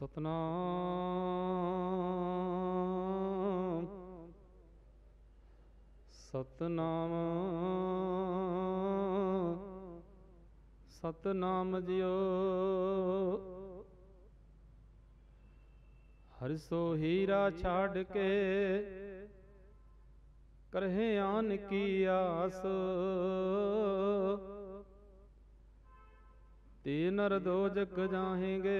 ਸਤਨਾਮ ਸਤਨਾਮ ਸਤਨਾਮ ਜਿਉ ਹਰ ਸੋ ਹੀਰਾ ਛਾੜ ਕੇ ਕਰਹੇ ਆਨ ਕੀ ਆਸ ਤੇ ਨਰ ਦੋਜਕ ਜਾਹੇਗੇ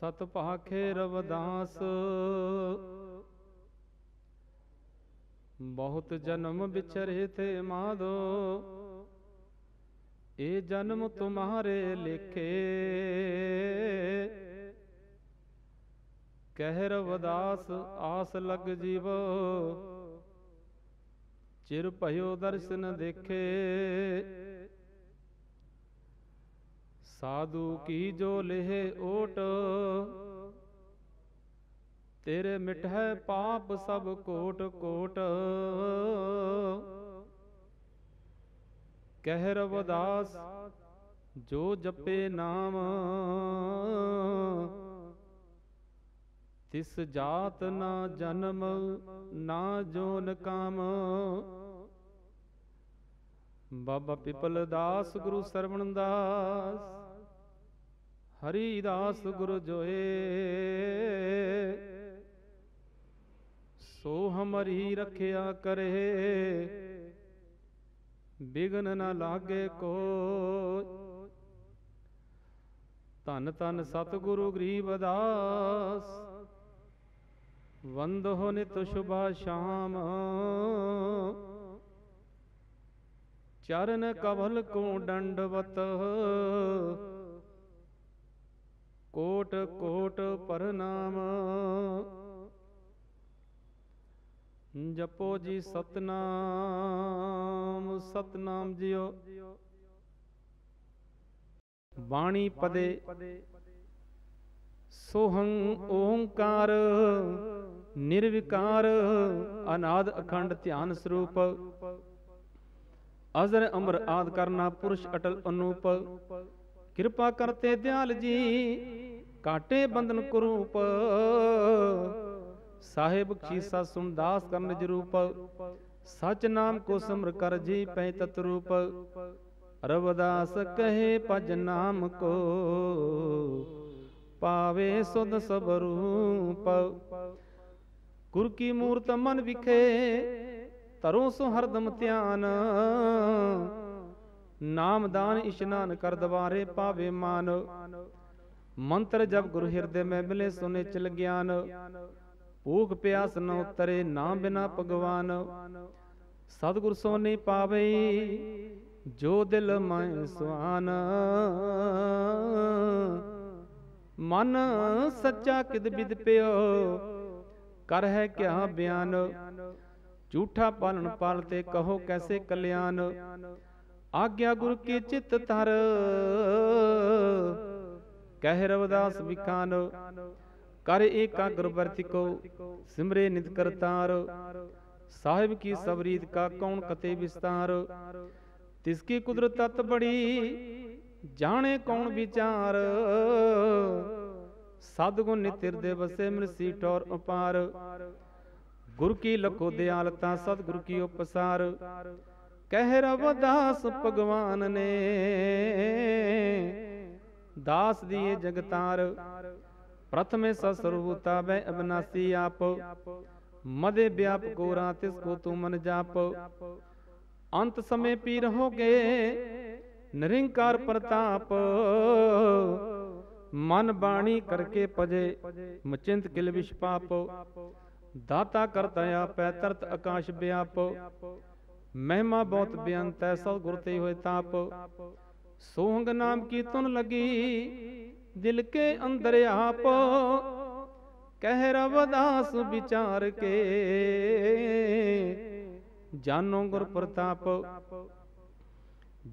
ਸਤ ਪਾਖੇ ਰਵਦਾਸ ਬਹੁਤ ਜਨਮ ਵਿਚਰੇ ਤੇ ਮਾਧੋ ਇਹ ਜਨਮ ਤੁਮਾਰੇ ਲਿਖੇ ਕਹਿ ਰਵਦਾਸ ਆਸ ਲਗ ਜੀਵ ਚਿਰ ਭਇਓ ਦਰਸ਼ਨ ਦੇਖੇ ਸਾਧੂ ਕੀ ਜੋ ਲਿਹੇ ਓਟ ਤੇਰੇ ਮਿਟਹਿ ਪਾਪ ਸਭ ਕੋਟ ਕੋਟ ਕਹਿ ਰਵਦਾਸ ਜੋ ਜਪੇ ਨਾਮ ਤਿਸ ਜਾਤ ਨਾ ਜਨਮ ਨਾ ਜੋਨ ਕਾਮ ਬਾਬਾ ਪਿਪਲ ਦਾਸ ਗੁਰੂ ਸਰਵਣ ਦਾਸ ਹਰੀ ਦਾਸ ਗੁਰ ਜੋਏ ਸੋ ਹਮਰੀ ਰੱਖਿਆ ਕਰੇ ਬਿਗਨ ਨਾ ਲਾਗੇ ਕੋ ਤਨ ਸਤ ਗੁਰੂ ਗਰੀਬ ਦਾਸ ਵੰਦ ਹੋ ਨਿਤ ਸ਼ੁਭਾ ਸ਼ਾਮ ਚਰਨ ਕਵਲ ਕੋ ਡੰਡਵਤ ਕੋਟ ਕੋਟ ਪਰਨਾਮ ਜਪੋ ਜੀ ਸਤਨਾਮ ਸਤਨਾਮ ਜਿਓ ਬਾਣੀ ਪਦੇ ਸੋਹੰ ਓੰਕਾਰ ਨਿਰਵਿਕਾਰ ਅਨਾਦ ਅਖੰਡ ਧਿਆਨ ਸਰੂਪ ਅਜ਼ਰ ਅਮਰ ਆਦ ਕਰਨਾ ਪੁਰਸ਼ ਅਟਲ ਅਨੂਪ ਕਿਰਪਾ ਕਰਤੇ ਦਿਆਲ ਜੀ ਕਾਟੇ ਬੰਦਨ ਕਰੂਪ ਸਾਹਿਬ ਖੀਸਾ ਸੁਮਦਾਸ ਕਰਨ ਜਰੂਪ ਸਚ ਨਾਮ ਕੋ ਸਿਮਰ ਕਰ ਜੀ ਪੈ ਤਤ ਰੂਪ ਰਵਦਾਸ ਕਹੇ ਪਜ ਨਾਮ ਕੋ ਪਾਵੇ ਸੁਧ ਸਭ ਰੂਪ ਗੁਰ ਕੀ ਮੂਰਤ ਮਨ ਵਿਖੇ ਤਰੋਂ ਸੋ ਹਰਦਮ ਧਿਆਨ ਨਾਮਦਾਨ ਇਸ਼ਨਾਨ ਕਰ ਦਵਾਰੇ ਪਾਵੇ ਮਾਨ ਮੰਤਰ ਜਪ ਗੁਰੂ ਹਿਰਦੇ ਮੈਂ ਮਿਲੇ ਸੁਨੇ ਚਲ ਗਿਆਨ ਭੂਖ ਪਿਆਸ ਨ ਉਤਰੇ ਨਾਮ ਬਿਨਾ ਭਗਵਾਨ ਸਤਗੁਰ ਸੋਨੇ ਪਾਵੇ ਜੋ ਦਿਲ ਮੈਂ ਸੁਆਨ ਮਨ ਸੱਚਾ ਕਿਦ ਬਿਦ ਪਿਓ ਕਰ ਹੈ ਕਿਆ ਬਿਆਨ ਝੂਠਾ ਪਾਲਣ ਪਾਲ ਤੇ ਕਹੋ ਕੈਸੇ ਕਲਿਆਣ ਆਗਿਆ ਗੁਰ ਕੀ ਚਿਤ ਤਰ ਕਹਿ ਰਵਦਾਸ ਵਿਖਾਨ ਕਰ ਏਕਾਗਰ ਵਰਤਿ ਕੋ ਸਿਮਰੇ ਨਿਤ ਕਰਤਾਰ ਸਾਹਿਬ ਕੀ ਸਬਰੀਤ ਕਾ ਕੌਣ ਕਤੇ ਵਿਸਤਾਰ ਤਿਸ ਕੀ ਕੁਦਰਤ ਤਤ ਬੜੀ ਜਾਣੇ ਕੌਣ ਵਿਚਾਰ ਸਤਗੁਣ ਨਿਤਿਰ ਦੇ ਵਸੇ ਮਨਸੀ ਟੋਰ ਉਪਾਰ ਗੁਰ ਕੀ ਲਖੋ ਦਿਆਲਤਾ ਸਤਗੁਰ ਕੀ ਉਪਸਾਰ कह रवदास भगवान ने दास दिए जगतार प्रथमे ससुरभूता वै अविनाशी आप मदे व्याप गोरा तिसको तू मन जाप अंत समय पी रहोगे निरंकार प्रताप मन बाणी करके पजे मचिंत किल विष पाप दाता करता या पैतर्त आकाश व्याप ਮਹਿਮਾ ਬਹੁਤ ਬਿਆੰਤ ਹੈ ਸਭ ਗੁਰ ਤੇ ਹੋਏ ਤਾਪ ਸੋਹੰਗ ਨਾਮ ਕੀ ਤੁਨ ਲੱਗੀ ਦਿਲ ਕੇ ਅੰਦਰ ਆਪ ਕਹਿ ਰਵਦਾਸ ਵਿਚਾਰ ਕੇ ਜਾਨੋ ਗੁਰ ਪ੍ਰਤਾਪ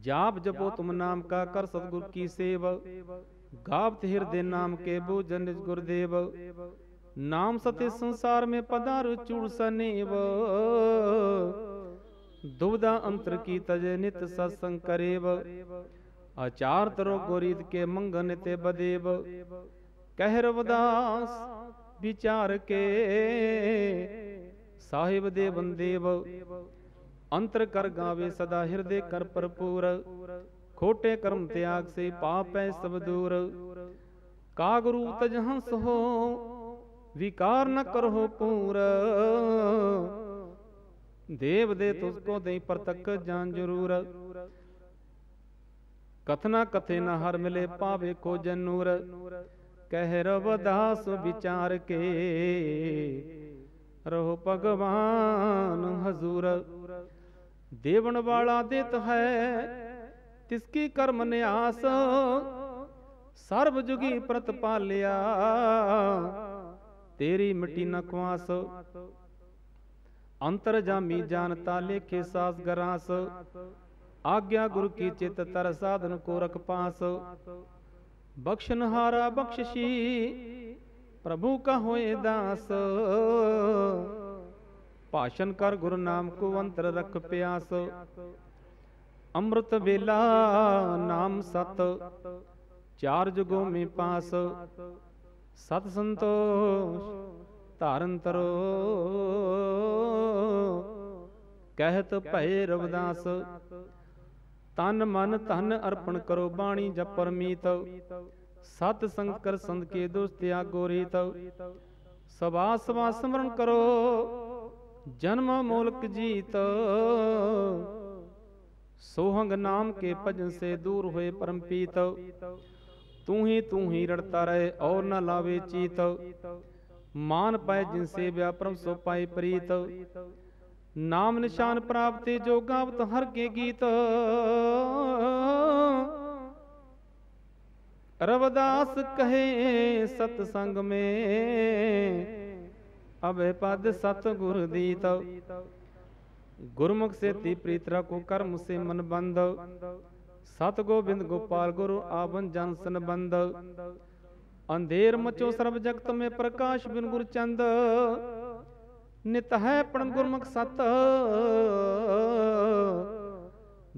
ਜਾਪ ਜਪੋ ਤੁਮ ਨਾਮ ਕਾ ਕਰ ਸਤਿਗੁਰ ਕੀ ਸੇਵ ਗਾਵਤ ਹਿਰਦੇ ਨਾਮ ਕੇ ਬੋਜਨ ਜਿ ਗੁਰਦੇਵ ਨਾਮ ਸਤੇ ਸੰਸਾਰ ਮੇ ਪਦਾਰ ਚੂੜ ਸਨੇਵ ਦੁਬਦਾ ਅੰਤਰ ਕੀ ਤਜੇ ਨਿਤ ਸਤਸੰਗ ਕਰੇਵ ਆਚਾਰ ਤਰੋ ਗੋਰੀਦ ਕੇ ਮੰਗਨ ਤੇ ਬਦੇਵ ਕਹਿ ਰਵਦਾਸ ਵਿਚਾਰ ਕੇ ਸਾਹਿਬ ਦੇ ਬੰਦੇਵ ਅੰਤਰ ਕਰ ਗਾਵੇ ਸਦਾ ਹਿਰਦੇ ਕਰ ਭਰਪੂਰ ਖੋਟੇ ਕਰਮ ਤਿਆਗ ਸੇ ਪਾਪ ਐ ਸਭ ਦੂਰ ਕਾ ਗੁਰੂ ਤਜ ਹੰਸ ਹੋ ਵਿਕਾਰ ਨ ਕਰਹੁ ਪੂਰ ਦੇਵ ਦੇ ਤੁਸਕੋ ਦੇਈ ਪ੍ਰਤੱਕ ਜਾਨ ਜਰੂਰ ਕਥਨਾ ਕਥੇ ਨ ਹਰ ਮਿਲੇ ਪਾਵੇ ਕੋ ਜਨੂਰ ਨੂਰ ਕਹਿ ਰਵਦਾਸ ਦਾਸ ਵਿਚਾਰ ਕੇ ਰਹੁ ਭਗਵਾਨ ਹਜ਼ੂਰ ਦੇਵਨ ਵਾਲਾ ਦਿੱਤ ਹੈ ਤਿਸ ਕੀ ਕਰਮ ਨਿਆਸ ਸਰਬ ਜੁਗੀ ਪ੍ਰਤਪਾਲਿਆ ਤੇਰੀ ਮਿੱਟੀ ਨ ਅੰਤਰ ਜਾਮੀ ਜਾਣਤਾ ਲੇਖੇ ਸਾਸ ਗਰਾਸ ਆਗਿਆ ਗੁਰ ਕੀ ਚਿਤ ਤਰ ਸਾਧਨ ਕੋ ਰਖ ਪਾਸ ਬਖਸ਼ਨ ਹਾਰਾ ਬਖਸ਼ਸ਼ੀ ਪ੍ਰਭੂ ਕਾ ਹੋਏ ਦਾਸ ਭਾਸ਼ਨ ਕਰ ਗੁਰ ਨਾਮ ਕੋ ਅੰਤਰ ਰਖ ਪਿਆਸ ਅੰਮ੍ਰਿਤ ਵੇਲਾ ਨਾਮ ਸਤ ਚਾਰ ਜੁਗੋ ਮੇ ਪਾਸ ਸਤ ਸੰਤੋਸ਼ ਧਾਰਨ ਤਰੋ ਕਹਿਤ ਭੈ ਰਵਦਾਸ ਤਨ ਮਨ ਧਨ ਅਰਪਣ ਕਰੋ ਬਾਣੀ ਜਪ ਪਰਮੀਤ ਸਤ ਸੰਕਰ ਸੰਦ ਕੇ ਦੁਸਤਿਆ ਤਿਆਗੋ ਰੀਤ ਸਵਾ ਸਵਾ ਸਿਮਰਨ ਕਰੋ ਜਨਮ ਮੂਲਕ ਜੀਤ ਸੋਹੰਗ ਨਾਮ ਕੇ ਭਜਨ ਸੇ ਦੂਰ ਹੋਏ ਪਰਮ ਪੀਤ ਤੂੰ ਹੀ ਤੂੰ ਹੀ ਰੜਤਾ ਰਹੇ ਔਰ ਨਾ ਲਾਵੇ ਚੀਤ ਮਾਨ ਪਾਇ ਜਿਨ ਸੇਵਿਆ ਸੋ ਪਾਇ ਪ੍ਰੀਤ ਨਾਮ ਨਿਸ਼ਾਨ ਪ੍ਰਾਪਤੇ ਬਤ ਹਰ ਕੇ ਗੀਤ ਰਵਦਾਸ ਕਹੇ ਸਤ ਸੰਗ ਮੇ ਅਬੇ ਪਦ ਸਤ ਗੁਰ ਦੀਤ ਗੁਰਮੁਖ ਸੇ ਤੀ ਪ੍ਰੀਤ ਰਖੋ ਕਰਮ ਸੇ ਮਨ ਬੰਦ ਸਤ ਗੋਬਿੰਦ ਗੋਪਾਲ ਗੁਰੂ ਆਵਨ ਜਨ ਸੰਬੰਧ ਅੰਧੇਰ ਮਚੋ ਸਰਬ ਜਗਤ ਮੇ ਪ੍ਰਕਾਸ਼ ਬਿਨ ਗੁਰ ਚੰਦ ਨਿਤ ਹੈ ਪਰਮ ਗੁਰਮੁਖ ਸਤ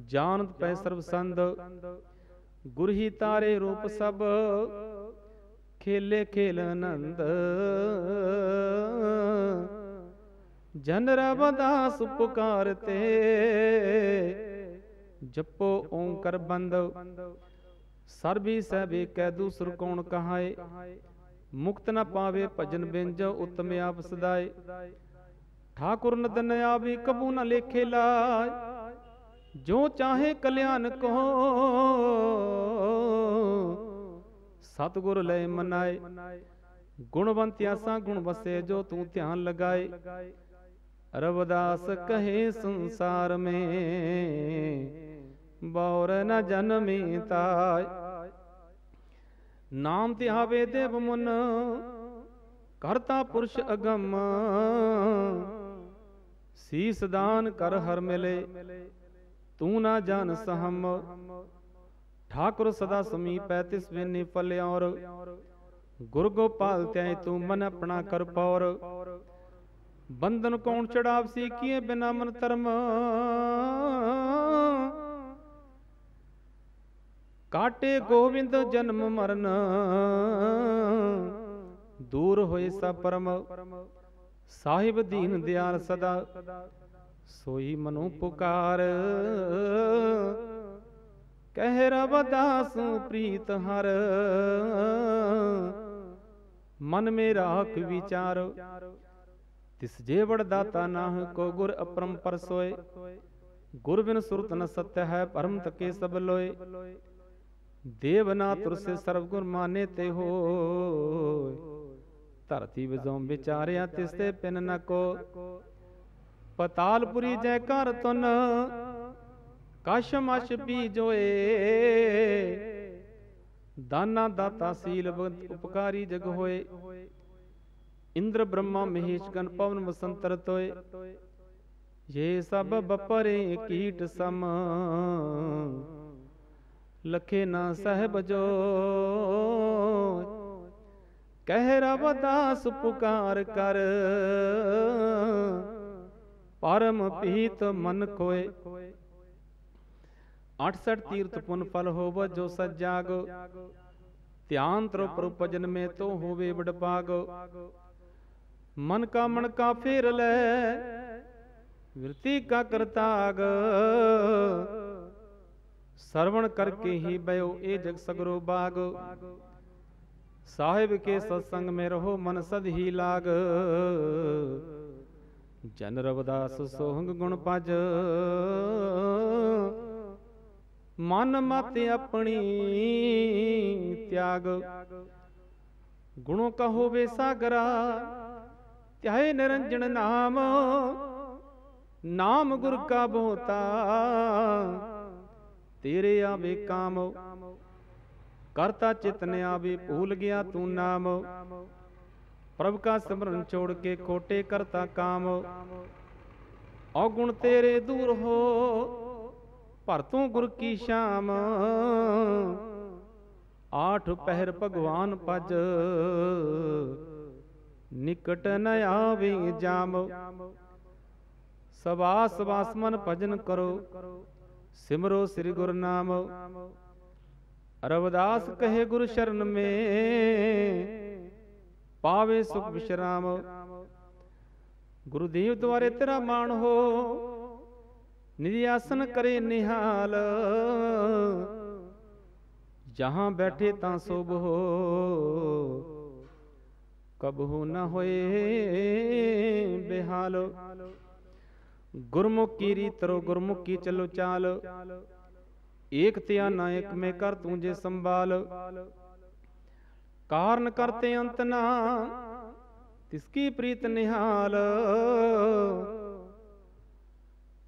ਜਾਣਤ ਪੈ ਸਰਬ ਸੰਦ ਗੁਰ ਹੀ ਤਾਰੇ ਰੂਪ ਸਭ ਖੇਲੇ ਖੇਲ ਆਨੰਦ ਜਨ ਰਬ ਦਾਸ ਪੁਕਾਰਤੇ ਜਪੋ ਓੰਕਾਰ ਬੰਦ ਸਰਬੀ ਸਹਿਬੇ ਕੈ ਦੂਸਰ ਕੌਣ ਕਹਾਏ ਮੁਕਤ ਨ ਪਾਵੇ ਭਜਨ ਬਿੰਜ ਉਤਮ ਆਪ ਸਦਾਏ ਠਾਕੁਰ ਨਦਨ ਆਵੀ ਕਬੂ ਨ ਲੇਖੇ ਲਾਇ ਜੋ ਚਾਹੇ ਕਲਿਆਣ ਕੋ ਸਤਗੁਰ ਲੈ ਮਨਾਏ ਗੁਣਵੰਤ ਆਸਾ ਗੁਣ ਵਸੇ ਜੋ ਤੂੰ ਧਿਆਨ ਲਗਾਏ ਰਵਦਾਸ ਕਹੇ ਸੰਸਾਰ ਮੇ ਬੌਰ ਨ ਜਨਮੀ ਤਾਇ ਨਾਮ ਤੇ ਆਵੇ ਦੇਵ ਮਨ ਕਰਤਾ ਪੁਰਸ਼ ਅਗੰਮ ਸੀਸ ਦਾਨ ਕਰ ਹਰ ਮਿਲੇ ਤੂੰ ਨਾ ਜਾਣ ਸਹਮ ਠਾਕੁਰ ਸਦਾ ਸਮੀਪੈ ਤਿਸ ਵਿਨੇ ਫਲਿਆ ਔਰ ਗੁਰ ਗੋਪਾਲ ਤੈ ਤੂੰ ਮਨ ਆਪਣਾ ਕਰ ਪੌਰ ਬੰਧਨ ਕੌਣ ਚੜਾਵਸੀ ਕੀਏ ਬਿਨਾ ਮਨ ਧਰਮ ਕਾਟੇ ਗੋਬਿੰਦ ਜਨਮ ਮਰਨ ਦੂਰ ਹੋਏ ਸਭ ਪਰਮ ਸਾਹਿਬ ਦੀਨ ਦਿਆਲ ਸਦਾ ਸੋਈ ਮਨੋਂ ਪੁਕਾਰ ਕਹਿ ਰਬ ਦਾਸੂ ਪ੍ਰੀਤ ਹਰ ਮਨ ਮੇ ਰਾਖ ਵਿਚਾਰ ਤਿਸ ਜੇ ਵੜ ਦਾਤਾ ਨਾਹ ਕੋ ਗੁਰ ਅਪਰੰਪਰ ਸੋਏ ਗੁਰ ਬਿਨ ਸੁਰਤ ਨ ਸਤਿ ਹੈ ਪਰਮ ਤਕੇ ਸਭ ਲੋਏ ਦੇਵਨਾ ਤੁਰਸੇ ਸਰਬ ਗੁਰ ਮਾਨੇ ਤੇ ਹੋ ਧਰਤੀ ਵਜੋਂ ਵਿਚਾਰਿਆ ਤਿਸ ਤੇ ਪਿੰਨ ਨ ਕੋ ਪਤਾਲਪੁਰੀ ਜੈ ਕਰ ਤੁਨ ਪੀ ਜੋਏ ਦਾਨਾ ਦਾਤਾ ਸੀਲ ਉਪਕਾਰੀ ਜਗ ਹੋਏ ਇੰਦਰ ਬ੍ਰਹਮਾ ਮਹੇਸ਼ ਗਨ ਪਵਨ ਵਸੰਤਰ ਤੋਏ ਇਹ ਸਭ ਬਪਰੇ ਕੀਟ ਸਮ ਲਖੇ ਨਾ ਸਹਿਬ ਜੋ ਕਹਿ ਰਬ ਦਾਸ ਪੁਕਾਰ ਕਰ ਪਰਮ ਪੀਤ ਮਨ ਕੋਏ 68 ਤੀਰਤ ਪੁਨ ਫਲ ਹੋਵ ਜੋ ਸਜਾਗ ਧਿਆਨ ਤਰੋ ਪ੍ਰਭ ਮੇ ਤੋ ਹੋਵੇ ਵਡਪਾਗ ਮਨ ਕਾ ਮਨ ਕਾ ਫੇਰ ਲੈ ਵਿਰਤੀ ਕਾ ਕਰਤਾਗ ਸਰਵਣ ਕਰਕੇ ਹੀ ਬਇਓ ਇਹ ਜਗ ਸਗਰੋ ਬਾਗ ਸਾਹਿਬ ਕੇ ਸਤਸੰਗ ਮੇ ਰਹੋ ਮਨ ਸਦ ਹੀ ਲਾਗ ਜਨ ਰਵਦਾਸ ਸੋਹੰਗ ਗੁਣ ਪਜ ਮਨ ਮਤ ਆਪਣੀ ਤਿਆਗ ਗੁਣੋ ਕਹੋ ਵੇ ਸਾਗਰਾ ਧਿਆਏ ਨਿਰੰਜਨ ਨਾਮ ਨਾਮ ਗੁਰ ਕਾ ਬੋਤਾ ਤੇਰੇ ਆਵੇ ਕਾਮ ਕਰਤਾ ਚਿਤ ਨੇ ਆਵੇ ਭੂਲ ਗਿਆ ਤੂੰ ਨਾਮ ਪ੍ਰਭ ਕਾ ਸਿਮਰਨ ਛੋੜ ਕੇ ਕੋਟੇ ਕਰਤਾ ਕਾਮ ਔਗੁਣ ਤੇਰੇ ਦੂਰ ਹੋ ਭਰ ਤੂੰ ਗੁਰ ਕੀ ਸ਼ਾਮ ਆਠ ਪਹਿਰ ਭਗਵਾਨ ਪਜ ਨਿਕਟ ਨ ਆਵੀ ਜਾਮ ਸਵਾਸ ਸਵਾਸਮਨ ਭਜਨ ਕਰੋ ਸਿਮਰੋ ਸ੍ਰੀ ਗੁਰ ਨਾਮ ਰਵਿਦਾਸ ਕਹੇ ਗੁਰ ਸ਼ਰਨ ਮੇ ਪਾਵੇ ਸੁਖ ਵਿਸ਼ਰਾਮ ਗੁਰਦੇਵ ਦੁਆਰੇ ਤੇਰਾ ਮਾਣ ਹੋ ਨਿਜ ਆਸਨ ਕਰੇ ਨਿਹਾਲ ਜਹਾਂ ਬੈਠੇ ਤਾਂ ਸੁਭ ਹੋ ਕਬਹੂ ਨਾ ਹੋਏ ਬਿਹਾਲ ਗੁਰਮੁਖ ਕੀ ਰੀਤ ਰੋ ਗੁਰਮੁਖ ਕੀ ਚਲੋ ਚਾਲ ਏਕ ਤਿਆ ਨਾ ਇਕ ਮੈਂ ਕਰ ਤੂੰ ਜੇ ਸੰਭਾਲ ਕਾਰਨ ਕਰਤੇ ਅੰਤ ਨਾ ਤਿਸ ਕੀ ਪ੍ਰੀਤ ਨਿਹਾਲ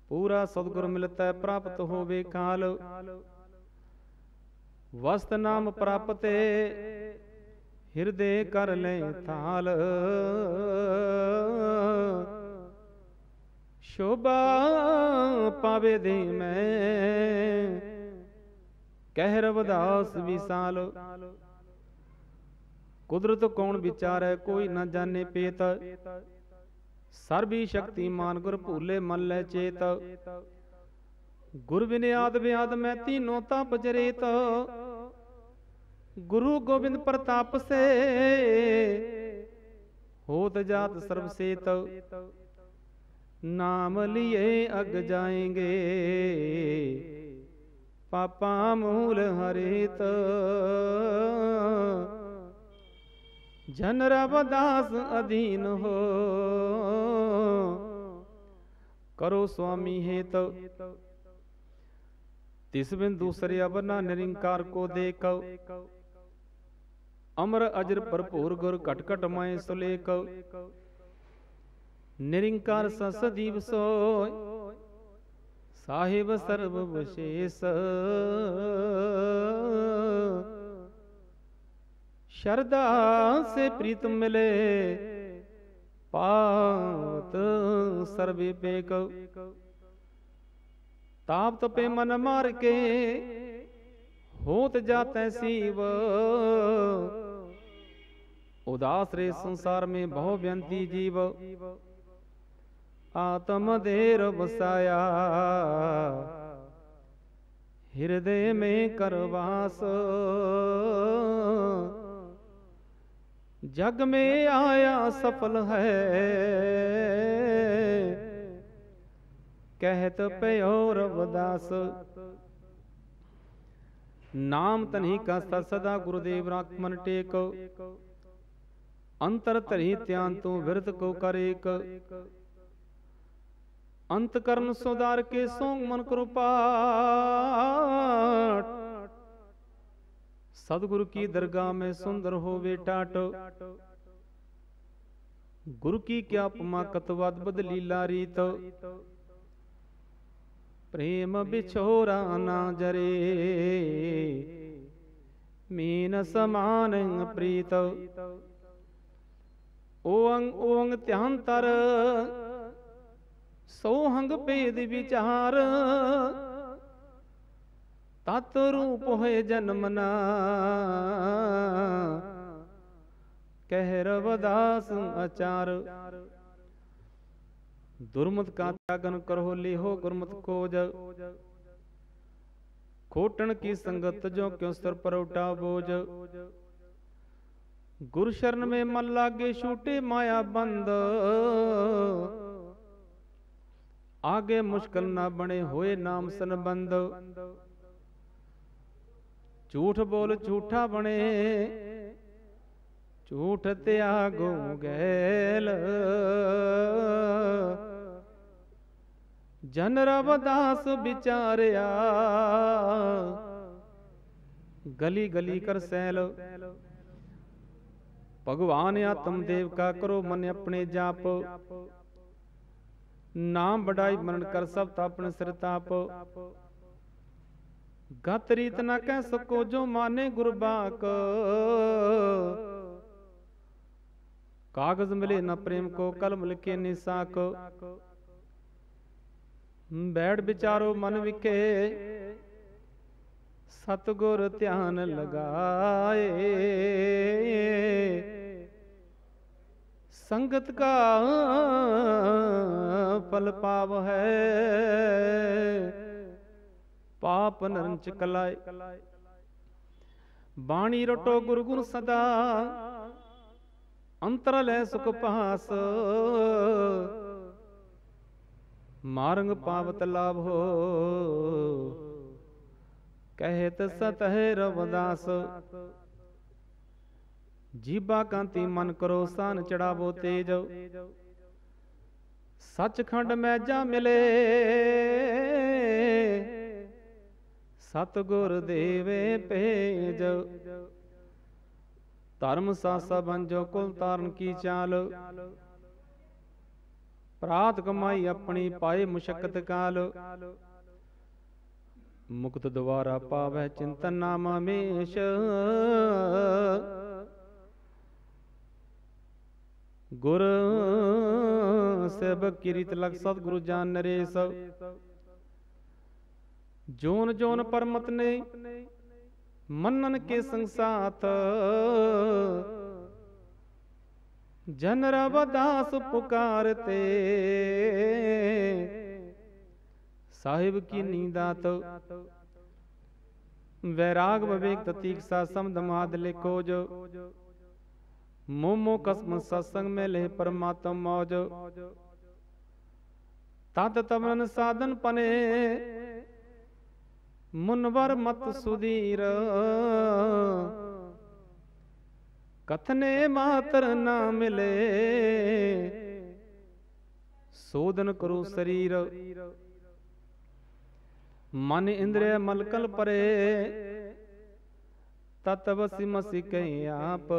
ਪੂਰਾ ਸਤਗੁਰ ਮਿਲਤਾ ਪ੍ਰਾਪਤ ਹੋਵੇ ਕਾਲ ਵਸਤ ਨਾਮ ਪ੍ਰਾਪਤੇ ਹਿਰਦੇ ਕਰ ਲੈ ਥਾਲ ਸ਼ੋਭਾ ਪਾਵੇ ਦੇ ਮੈਂ ਕਹਿ ਰਵਦਾਸ ਵਿਸਾਲ ਕੁਦਰਤ ਕੌਣ ਵਿਚਾਰੈ ਕੋਈ ਨਾ ਜਾਣੇ ਪੇਤ ਸਰਬੀ ਸ਼ਕਤੀਮਾਨ ਗੁਰ ਭੂਲੇ ਮਨ ਲੈ ਚੇਤ ਗੁਰ ਬਿਨ ਆਦ ਬਿਆਦ ਮੈਂ ਤੀਨੋ ਤਪ ਜਰੇਤ ਗੁਰੂ ਗੋਬਿੰਦ ਪ੍ਰਤਾਪ ਸੇ ਹੋਤ ਜਾਤ ਸਰਬ ਸੇਤ नाम लिए अग जाएंगे पापा मूल हरित जनरवदास अधीन हो करो स्वामी हेत तो। तिसबिन दूसरे अबना निरंकार को देख अमर अजर भरपूर गुर कटकट माए सुलेख ਨਿਰੰਕਾਰ ਸਸਦੀਪ ਸੋਇ ਸਾਹਿਬ ਸਰਬ ਵਿਸ਼ੇਸ ਸ਼ਰਦਾ ਸੇ ਪ੍ਰੀਤ ਮਿਲੇ ਪਾਤ ਸਰਬੇ ਬੇਕ ਤਾਪ ਤਪੇ ਮਨ ਮਾਰ ਕੇ ਹੋਤ ਜਾਤੈ ਸੀਵ ਉਦਾਸ ਰੇ ਸੰਸਾਰ ਮੇ ਬਹੁ ਬਿਆੰਤੀ ਜੀਵ ਆਤਮ ਦੇਰ ਵਸਾਇਆ ਹਿਰਦੇ ਮੇ ਕਰਵਾਸ ਜਗ ਮੇ ਆਇਆ ਸਫਲ ਹੈ ਕਹਿਤ ਪਿਓ ਰਵਦਾਸ ਨਾਮ ਤਨਹੀ ਕਾ ਸਦਾ ਗੁਰਦੇਵ ਰਾਖਮਨ ਟੇਕ ਅੰਤਰ ਧਰੀ ਧਿਆਨ ਤੂੰ ਵਿਰਤ ਕੋ ਕਰੇਕ ਅੰਤ ਕਰਨ ਸੁਧਾਰ ਕੇ ਸੋਗ ਮਨ ਕਿਰਪਾਟ ਸਤਿਗੁਰ ਕੀ ਦਰਗਾਹ ਮੇ ਸੁੰਦਰ ਹੋਵੇ ਟਾਟ ਗੁਰੂ ਕੀ ਕਿਆ ਪਮਾ ਕਤਵਦ ਬਦਲੀ ਲਾਰੀਤ ਪ੍ਰੇਮ ਵਿਛੋਰਾ ਨਾ ਜਰੇ ਮੀਨ ਸਮਾਨ ਪ੍ਰੀਤ ਓੰ ਓੰ ਧਿਆਨ ਤਰ ਸੋਹੰਗ ਭੇਦ ਵਿਚਾਰ ਤਤ ਰੂਪ ਹੋਏ ਜਨਮ ਨਾ ਕਹਿ ਰਵਦਾਸ ਅਚਾਰ ਦੁਰਮਤ ਕਾ ਤਿਆਗਨ ਕਰੋ ਲਿਹੋ ਗੁਰਮਤ ਕੋਜ ਖੋਟਣ ਕੀ ਸੰਗਤ ਜੋ ਕਿਉ ਸਿਰ ਪਰ ਉਟਾ ਬੋਜ ਗੁਰ ਸ਼ਰਨ ਮੇ ਮਨ ਲਾਗੇ ਛੂਟੇ ਮਾਇਆ ਬੰਦ ਆਗੇ ਮੁਸ਼ਕਲ ਨਾ ਬਣੇ ਹੋਏ ਨਾਮ ਸੰਬੰਧ ਝੂਠ ਬੋਲ ਝੂਠਾ ਬਣੇ ਝੂਠ ਤਿਆਗੋ ਗੈਲ ਜਨ ਰਵਦਾਸ ਵਿਚਾਰਿਆ ਗਲੀ ਗਲੀ ਕਰ ਸੈਲ ਭਗਵਾਨ ਆਤਮ ਦੇਵ ਕਾ ਕਰੋ ਮਨ ਆਪਣੇ ਜਾਪ ਨਾਮ ਬੜਾਈ ਮਰਨ ਕਰ ਸਭ ਆਪਣੇ ਸਿਰ ਤਾਪ ਗਤ ਰੀਤ ਨਾ ਕਹਿ ਸਕੋ ਜੋ ਮਾਨੇ ਗੁਰਬਾਕ ਕਾਗਜ਼ ਮਿਲੇ ਨਾ ਪ੍ਰੇਮ ਕੋ ਕਲਮ ਲਿਖੇ ਨੀ ਸਾਖ ਬੈੜ ਵਿਚਾਰੋ ਮਨ ਵਿਖੇ ਸਤਗੁਰ ਧਿਆਨ ਲਗਾਏ ਸੰਗਤ ਕਾ ਫਲ ਪਾਵ ਹੈ ਪਾਪ ਨਰੰਚ ਕਲਾਇ ਬਾਣੀ ਰਟੋ ਗੁਰੂ ਗੁਰ ਸਦਾ ਅੰਤਰ ਲੈ ਸੁਖ ਪਾਸ ਮਾਰੰਗ ਪਾਵਤ ਲਾਭ ਹੋ ਕਹਿਤ ਸਤਹਿ ਰਵਦਾਸ ਜੀਬਾ ਕਾਂਤੀ ਮਨ ਕਰੋ ਸਾਨ ਚੜਾਵੋ ਤੇਜ ਸੱਚਖੰਡ ਮੈਂ ਜਾ ਮਿਲੇ ਸਤਗੁਰ ਦੇਵੇ ਭੇਜ ਧਰਮ ਸਾਸਾ ਬੰਜੋ ਕੁਲ ਤਾਰਨ ਕੀ ਚਾਲ ਪ੍ਰਾਤ ਕਮਾਈ ਆਪਣੀ ਪਾਏ ਮੁਸ਼ਕਤ ਕਾਲ ਮੁਕਤ ਦੁਆਰਾ ਪਾਵੇ ਚਿੰਤਨ ਨਾਮ ਮੇਸ਼ ਗੁਰ ਸੇਵਕ ਕੀਰਤ ਲਗ ਸਤਿਗੁਰੂ ਜਾਨ ਨਰੇਸ ਜੋਨ ਜੋਨ ਪਰਮਤ ਨੇ ਮੰਨਨ ਕੇ ਸੰਸਾਤ ਜਨ ਰਵ ਦਾਸ ਪੁਕਾਰਤੇ ਸਾਹਿਬ ਕੀ ਨੀਂਦਾਤ ਵੈਰਾਗ ਵਿਵੇਕ ਤਤੀਕ ਸਾ ਸਮਧ ਮਾਦ ਲਿਖੋ ਜੋ ਮੋਮੋ ਕਸਮ ਸਤਸੰਗ ਮੇ ਲੈ ਪਰਮਾਤਮ ਮੌਜ ਤਤ ਤਮਨ ਸਾਧਨ ਪਨੇ ਮੁਨਵਰ ਮਤ ਸੁਧੀਰ ਕਥਨੇ ਮਾਤਰ ਨਾ ਮਿਲੇ ਸੋਧਨ ਕਰੋ ਸਰੀਰ ਮਨ ਇੰਦਰੀ ਮਲਕਲ ਪਰੇ ਤਤਵ ਸਿਮਸਿ ਕੈ ਆਪ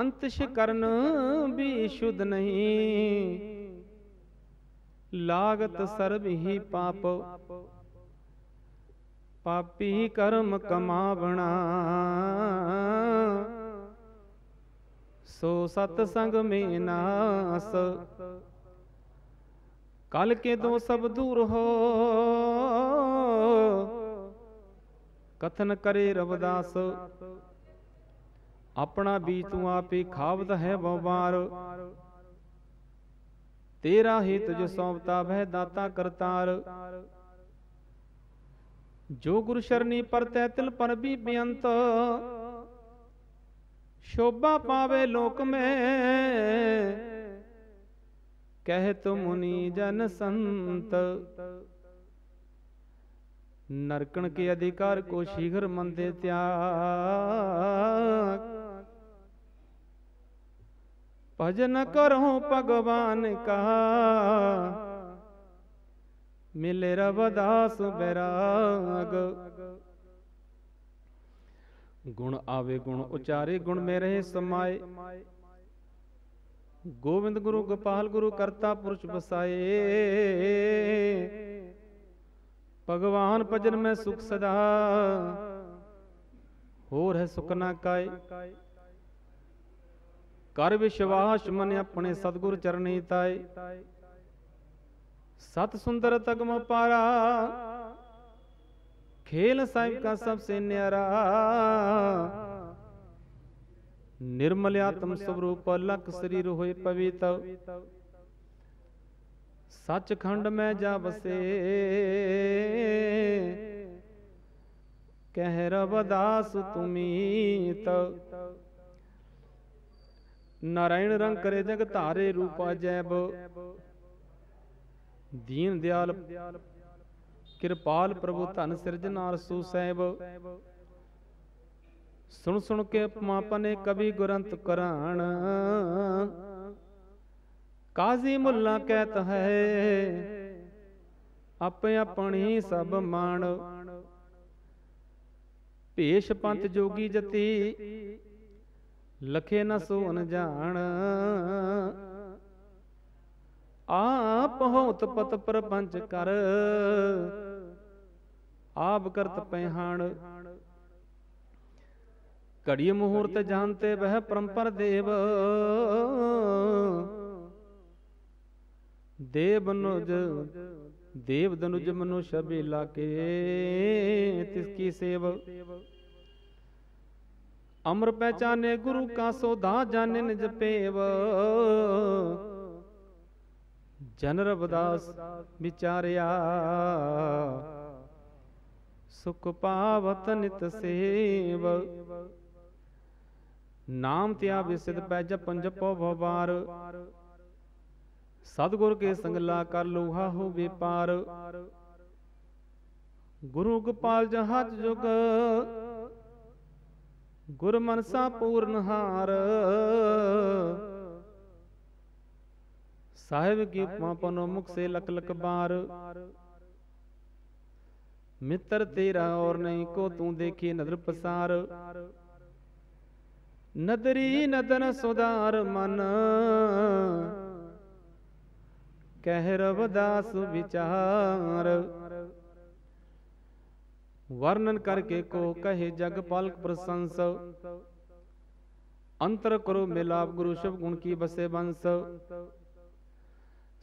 ਅੰਤਿਸ਼ ਕਰਨ ਵੀ ਸ਼ੁੱਧ ਨਹੀਂ ਲਾਗਤ ਸਰਬ ਹੀ ਪਾਪ ਪਾਪੀ ਕਰਮ ਕਮਾਵਣਾ ਸੋ ਸਤ ਸੰਗ ਮੇਨਾਸ ਕਲ ਕੇ ਦੋ ਸਭ ਦੂਰ ਹੋ ਕਥਨ ਕਰੇ ਰਵਦਾਸ ਆਪਣਾ ਬੀਜ ਤੂੰ ਆਪੇ ਖਾਵਤ ਹੈ ਬਵਾਰ ਤੇਰਾ ਹੀ ਤੁਜ ਸੌਪਤਾ ਵਹਿ ਦਾਤਾ ਕਰਤਾਰ ਜੋ ਗੁਰ ਸ਼ਰਨੀ ਪਰਤੈ ਤਿਲ ਪਰ ਵੀ ਬੇਅੰਤ ਸ਼ੋਭਾ ਪਾਵੇ ਲੋਕ ਮੈਂ ਕਹਿ ਤੁਮਨੀ ਜਨ ਸੰਤ ਨਰਕਣ ਕੇ ਅਧਿਕਾਰ ਕੋ ਸ਼ੀਘਰ ਮੰਦੇ ਤਿਆਗ ਭਜਨ ਕਰਹੁ ਭਗਵਾਨ ਕਾ ਮਿਲੇ ਰਵਦਾਸ ਬੈਰਾਗ ਗੁਣ ਆਵੇ ਗੁਣ ਉਚਾਰੇ ਗੁਣ ਮੇ ਰਹੇ ਸਮਾਏ ਗੋਵਿੰਦ ਗੁਰੂ ਗੋਪਾਲ ਗੁਰੂ ਕਰਤਾ ਪੁਰਖ ਵਸਾਏ भगवान भजन में सुख सदा ਹੋਰ ਹੈ ਸੁਖ ਨਾ ਕਾਏ ਕਰ ਵਿਸ਼ਵਾਸ ਮਨ ਆਪਣੇ ਸਤਗੁਰ ਚਰਨੀ ਤਾਏ ਸਤ ਸੁੰਦਰ ਤਗਮ ਪਾਰਾ खेल साहिब का सबसे न्यारा निर्मल आत्म स्वरूप लक शरीर हुए पवित्र ਸੱਚਖੰਡ ਮੈਂ ਜਾ ਵਸੇ ਕਹਿ ਰਵਦਾਸ ਤ ਨਾਰਾਇਣ ਰੰਗ ਕਰੇ ਜਗ ਧਾਰੇ ਰੂਪਾ ਜੈਬ ਦੀਨ ਦਿਆਲ ਕਿਰਪਾਲ ਪ੍ਰਭੂ ਧਨ ਸਿਰਜਨਾਰ ਸੂ ਸਹਿਬ ਸੁਣ ਸੁਣ ਕੇ ਮਾਪਨੇ ਕਵੀ ਗੁਰੰਤ ਕਰਾਣ ਕਾਜ਼ੀ ਮੁੱਲਾ ਕਹਿਤ ਹੈ ਆਪੇ ਆਪਣੀ ਸਭ ਮਾਣ ਭੇਸ਼ ਪੰਤ ਜੋਗੀ ਜਤੀ ਲਖੇ ਨਾ ਸੋਨ ਜਾਣ ਆਪ ਹੋਤ ਪਤ ਪ੍ਰਪੰਚ ਕਰ ਆਪ ਕਰਤ ਪਹਿਹਾਣ ਘੜੀ ਮੂਹਰਤ ਜਾਣਤੇ ਬਹਿ ਪਰੰਪਰ ਦੇਵ देवनुज देव दनुज मनुष्य बेला के तिसकी सेव अमर पहचाने गुरु का सौदा जाने निज पेव जन रवदास विचारिया सुख पावत नित सेव नाम त्याग सिद्ध पै जपन जपो भवार ਸਤਗੁਰ ਕੇ ਸੰਗਲਾ ਕਰ ਲੋਹਾ ਹੋ ਵਿਪਾਰ ਗੁਰੂ ਗੋਪਾਲ ਜਹਾਜ ਜੁਗ ਗੁਰ ਮਨਸਾ ਪੂਰਨ ਹਾਰ ਸਾਹਿਬ ਕੀ ਉਪਮਾ ਪਨੋ ਮੁਖ ਸੇ ਲਕ ਲਕ ਬਾਰ ਮਿੱਤਰ ਤੇਰਾ ਔਰ ਨਹੀਂ ਕੋ ਤੂੰ ਦੇਖੀ ਨਦਰ ਪਸਾਰ ਨਦਰੀ ਨਦਨ ਸੁਧਾਰ ਮਨ ਕਹਿ ਰਵਦਾਸ ਵਿਚਾਰ ਵਰਣਨ ਕਰਕੇ ਕੋ ਕਹੇ ਜਗ ਪਾਲਕ ਪ੍ਰਸੰਸ ਅੰਤਰ ਕਰੋ ਮਿਲਾਪ ਗੁਰੂ ਸ਼ਬ ਗੁਣ ਕੀ ਬਸੇ ਬੰਸ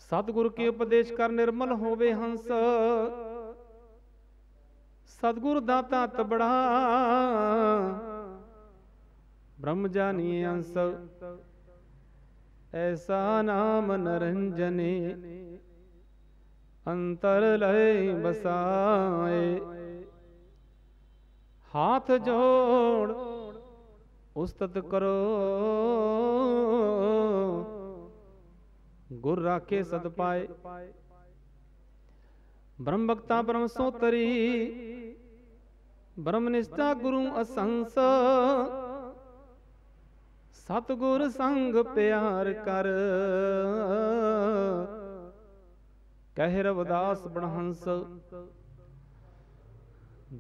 ਸਤਗੁਰ ਕੇ ਉਪਦੇਸ਼ ਕਰ ਨਿਰਮਲ ਹੋਵੇ ਹੰਸ ਸਤਗੁਰ ਦਾਤਾ ਤਬੜਾ ਬ੍ਰਹਮ ਜਾਨੀ ਅੰਸ ਐਸਾ ਨਾਮ ਨਰੰਜਨੇ ਅੰਤਰ ਲੈ ਬਸਾਏ ਹਾਥ ਜੋੜ ਉਸਤਤ ਕਰੋ ਗੁਰ ਰਾਖੇ ਸਦ ਪਾਏ ਬ੍ਰਹਮ ਭਗਤਾ ਬ੍ਰਹਮ ਸੋਤਰੀ ਬ੍ਰਹਮ ਨਿਸ਼ਟਾ ਗੁਰੂ ਅਸੰਸ ਸਤਗੁਰ ਸੰਗ ਪਿਆਰ ਕਰ ਕਹਿ ਰਵਦਾਸ ਬਣਹੰਸ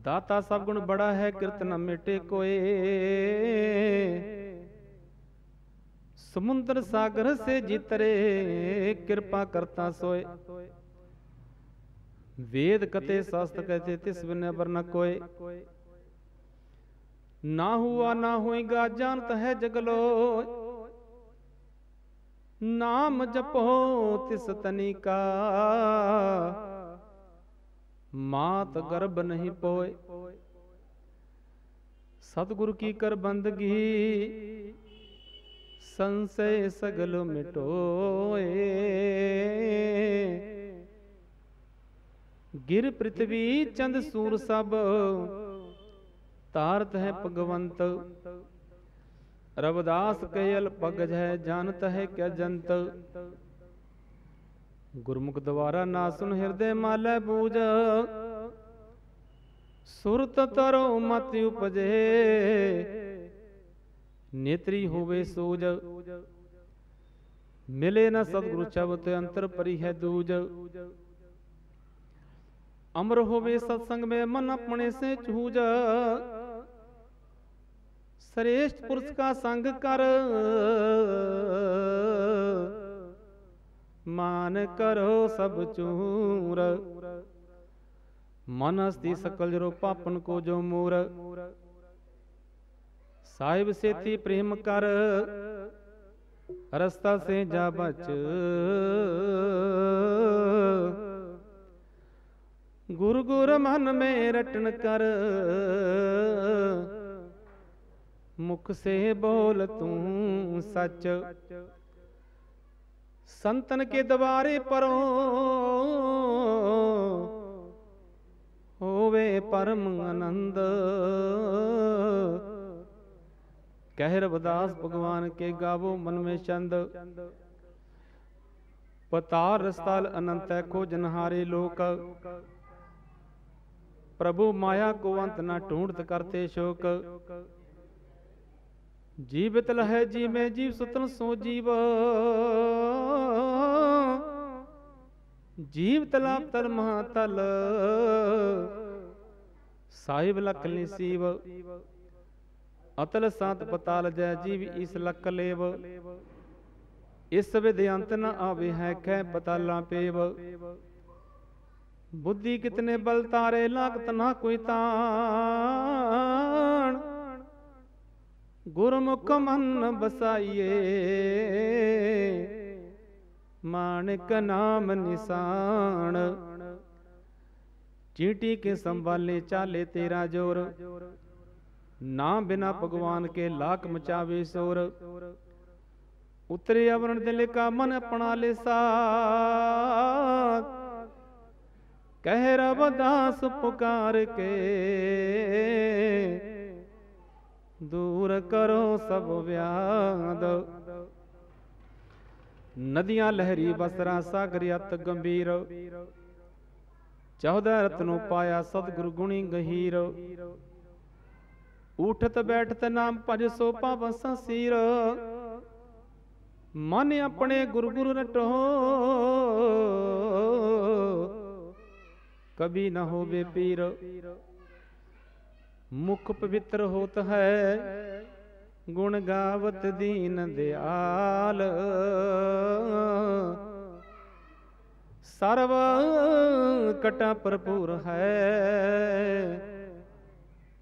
ਦਾਤਾ ਸਭ ਗੁਣ ਬੜਾ ਹੈ ਕਿਰਤ ਮਿਟੇ ਕੋਏ ਸਮੁੰਦਰ ਸਾਗਰ ਸੇ ਜਿਤਰੇ ਕਿਰਪਾ ਕਰਤਾ ਸੋਏ ਵੇਦ ਕਤੇ ਸ਼ਾਸਤ ਕਤੇ ਤਿਸ ਬਿਨ ਅਬਰ ਨ ਕੋਏ ਨਾ ਹੁਆ ਨਾ ਹੋਏਗਾ ਜਾਣਤ ਹੈ ਜਗਲੋ ਨਾਮ ਜਪੋ ਤਿਸ ਤਨੀ ਕਾ ਮਾਤ ਗਰਭ ਨਹੀਂ ਪੋਏ ਸਤਿਗੁਰ ਕੀ ਕਰ ਬੰਦਗੀ ਸੰਸੇ ਸਗਲ ਮਿਟੋਏ ਗਿਰ ਪ੍ਰithvi ਚੰਦ ਸੂਰ ਸਭ तारत है भगवंत रवदास कयल पगज है जानत है क्या जंत गुरमुख द्वारा ना सुन हृदय माल बूज सुरत तरो मत उपजे नेत्री होवे सूज मिले न सदगुरु शब्द अंतर परी है दूज अमर होवे सत्संग में मन अपने से चूज ਸ੍ਰੇਸ਼ਟ ਪੁਰਸ਼ ਕਾ ਸੰਗ ਕਰ ਮਾਨ ਕਰੋ ਸਭ ਚੂਰ ਮਨ ਅਸਤੀ ਸਕਲ ਜੋ ਪਾਪਨ ਕੋ ਜੋ ਮੂਰ ਸਾਹਿਬ ਸੇਤੀ ਪ੍ਰੇਮ ਕਰ ਰਸਤਾ ਸੇ ਜਾ ਬਚ ਗੁਰ ਗੁਰ ਮਨ ਮੇ ਰਟਨ ਕਰ ਮੁਖ ਸੇ ਬੋਲ ਤੂੰ ਸੱਚ ਸੰਤਨ ਕੇ ਦਵਾਰੇ ਪਰੋਂ ਹੋਵੇ ਪਰਮ ਆਨੰਦ ਕਹਿ ਰਵਦਾਸ ਭਗਵਾਨ ਕੇ ਗਾਵੋ ਮਨ ਮੇ ਚੰਦ ਪਤਾਰ ਰਸਤਲ ਅਨੰਤ ਹੈ ਖੋਜਨ ਹਾਰੇ ਲੋਕ ਪ੍ਰਭੂ ਮਾਇਆ ਕੋ ਅੰਤ ਨਾ ਢੂੰਡਤ ਕਰਤੇ ਸ਼ੋਕ ਜੀਵਤ ਲਹੈ ਜੀ ਮੈਂ ਜੀਵ ਸੁਤਨ ਸੋ ਜੀਵ ਜੀਵ ਤਲਾਪ ਤਰ ਮਹਾ ਤਲ ਸਾਹਿਬ ਲਖ ਸੀਵ ਅਤਲ ਸੰਤ ਪਤਾਲ ਜੈ ਜੀਵ ਇਸ ਲਖ ਲੇਵ ਇਸ ਵਿਦਿਆੰਤ ਨ ਆਵੇ ਹੈ ਕਹਿ ਪਤਾਲਾ ਪੇਵ ਬੁੱਧੀ ਕਿਤਨੇ ਬਲ ਤਾਰੇ ਲਾਗਤ ਨਾ ਕੋਈ ਤਾਂ ਗੁਰਮੁਖ ਮਨ ਬਸਾਈਏ ਮਾਨਕ ਨਾਮ ਨਿਸ਼ਾਨ ਚੀਟੀ ਕੇ ਸੰਭਾਲੇ ਚਾਲੇ ਤੇਰਾ ਜੋਰ ਨਾ ਬਿਨਾ ਭਗਵਾਨ ਕੇ ਲਾਕ ਮਚਾਵੇ ਸੋਰ ਉਤਰੇ ਅਵਰਣ ਦਿਲ ਕਾ ਮਨ ਅਪਣਾ ਲੈ ਸਾਥ ਕਹਿ ਰਬ ਦਾਸ ਪੁਕਾਰ ਕੇ ਦੂਰ ਕਰੋ ਸਭ ਵਿਆਦ ਨਦੀਆਂ ਲਹਿਰੀ ਬਸਰਾ ਸਾਗਰ ਅਤ ਗੰਭੀਰ ਚੌਦਾ ਰਤਨੋ ਪਾਇਆ ਸਤਿਗੁਰ ਗੁਣੀ ਗਹੀਰ ਉਠਤ ਬੈਠਤ ਨਾਮ ਭਜ ਸੋ ਪਾਵ ਸੰਸੀਰ ਮਨ ਆਪਣੇ ਗੁਰ ਗੁਰ ਰਟੋ ਕਬੀ ਨਾ ਹੋਵੇ ਪੀਰ ਮੁਖ ਪਵਿੱਤਰ ਹੋਤ ਹੈ ਗੁਣ ਗਾਵਤ ਦੀਨ ਦਿਆਲ ਸਰਵ ਕਟਾ ਭਰਪੂਰ ਹੈ